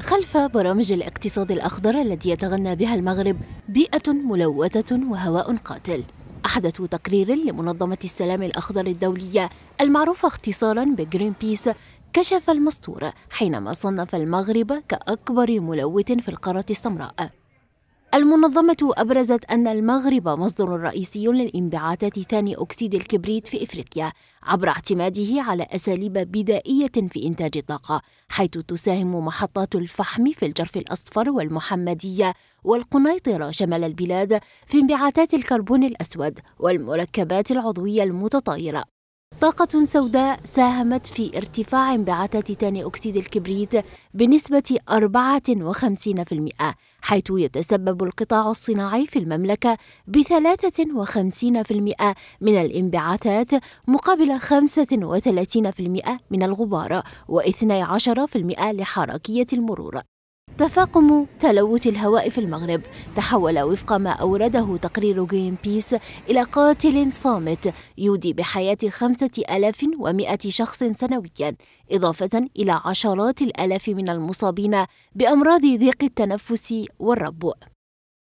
خلف برامج الاقتصاد الأخضر التي يتغنى بها المغرب بيئة ملوثة وهواء قاتل احدث تقرير لمنظمة السلام الأخضر الدولية المعروفة اختصارا بجرين بيس كشف المستور حينما صنف المغرب كأكبر ملوث في القارة السمراء المنظمة أبرزت أن المغرب مصدر رئيسي للانبعاثات ثاني أكسيد الكبريت في إفريقيا عبر اعتماده على أساليب بدائية في إنتاج الطاقة حيث تساهم محطات الفحم في الجرف الأصفر والمحمدية والقنيطرة شمال البلاد في انبعاثات الكربون الأسود والمركبات العضوية المتطايرة طاقة سوداء ساهمت في ارتفاع انبعاثات ثاني أكسيد الكبريت بنسبة 54% حيث يتسبب القطاع الصناعي في المملكة ب 53% من الانبعاثات مقابل 35% من الغبار و12% لحركية المرور تفاقم تلوث الهواء في المغرب تحول وفق ما أورده تقرير جرين بيس إلى قاتل صامت يودي بحياة خمسة ألاف ومائة شخص سنويا إضافة إلى عشرات الآلاف من المصابين بأمراض ضيق التنفس والربو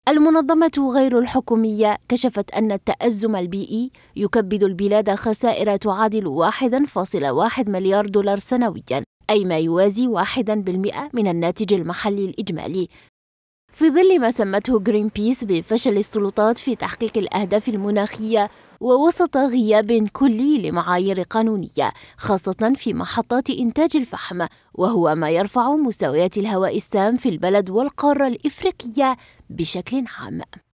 المنظمة غير الحكومية كشفت أن التأزم البيئي يكبد البلاد خسائر تعادل 1.1 مليار دولار سنويا أي ما يوازي واحدا بالمئة من الناتج المحلي الإجمالي في ظل ما سمته جرين بيس بفشل السلطات في تحقيق الأهداف المناخية ووسط غياب كلي لمعايير قانونية خاصة في محطات إنتاج الفحم وهو ما يرفع مستويات الهواء السام في البلد والقارة الإفريقية بشكل عام